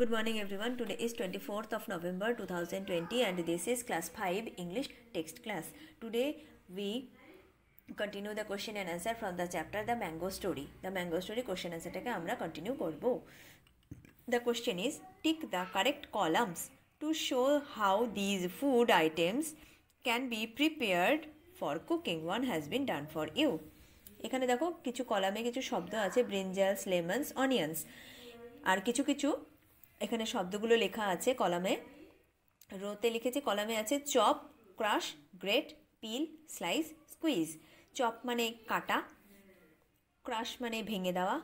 Good morning everyone. Today is 24th of November 2020 and this is class 5 English text class. Today we continue the question and answer from the chapter The Mango Story. The Mango Story question and answer take amra continue korbo. The question is tick the correct columns to show how these food items can be prepared for cooking. One has been done for you. এখানে দেখো কিছু কলামে কিছু শব্দ আছে brinjals lemons onions আর কিছু কিছু এখানে শব্দগুলো লেখা আছে কলামে রোতে লিখেছি কলামে আছে chop crush grate peel slice squeeze chop মানে কাটা ক্রাশ মানে ভেঙে দেওয়া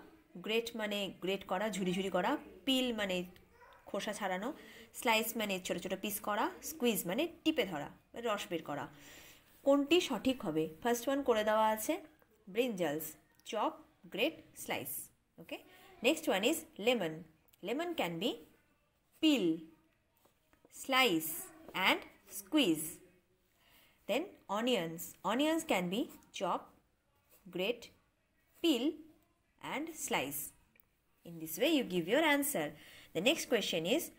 গ্রেট মানে গ্রেট করা ঝুরি ঝুরি করা পিল মানে খোসা ছাড়ানো স্লাইস মানে ছোটো ছোটো পিস করা স্কুইজ মানে টিপে ধরা রস বের করা কোনটি সঠিক হবে ফার্স্ট ওয়ান করে দেওয়া আছে brinjals chop grate slice okay next one is lemon Lemon can be peel, slice and squeeze. Then onions. Onions can be chop, grate, peel and slice. In this way you give your answer. The next question is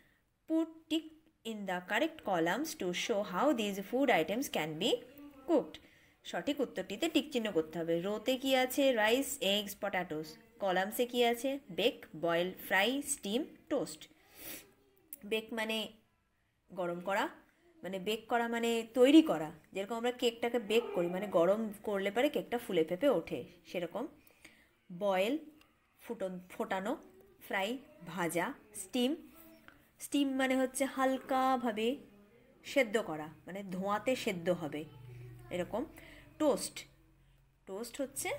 put tick in the correct columns to show how these food items can be cooked. সঠিক উত্তরটিতে টিকচিহ্ন করতে হবে রোতে কি আছে rice eggs potatoes কলামসে কি আছে bake boil fry steam toast bake মানে গরম করা মানে বেক করা মানে তৈরি করা যেরকম আমরা কেকটাকে বেক করি মানে গরম করলে পরে কেকটা ফুলে ফেপে ওঠে সেরকম বয়েল ফুটন ফোটানো ফ্রাই ভাজা স্টিম স্টিম মানে হচ্ছে হালকাভাবে সেদ্ধ করা মানে ধোঁয়াতে সেদ্ধ হবে এরকম টোস্ট টোস্ট হচ্ছে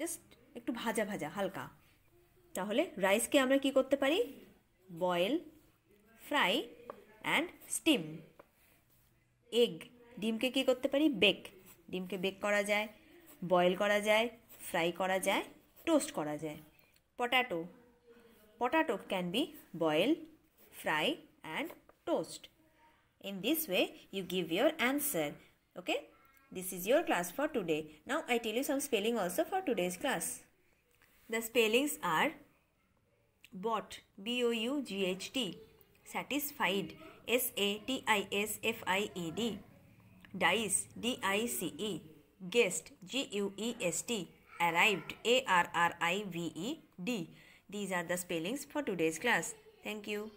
জাস্ট একটু ভাজা ভাজা হালকা তাহলে রাইসকে আমরা কি করতে পারি boil fry and steam egg ডিমকে কি করতে পারি বেক ডিমকে বেক করা যায় বয়েল করা যায় ফ্রাই করা যায় টোস্ট করা যায় potato potato can be boil fry and toast in this way you give your answer okay This is your class for today. Now I tell you some spelling also for today's class. The spellings are bought, B-O-U-G-H-T, satisfied, S-A-T-I-S-F-I-E-D, dice, D-I-C-E, guest, G-U-E-S-T, arrived, A-R-R-I-V-E-D. These are the spellings for today's class. Thank you.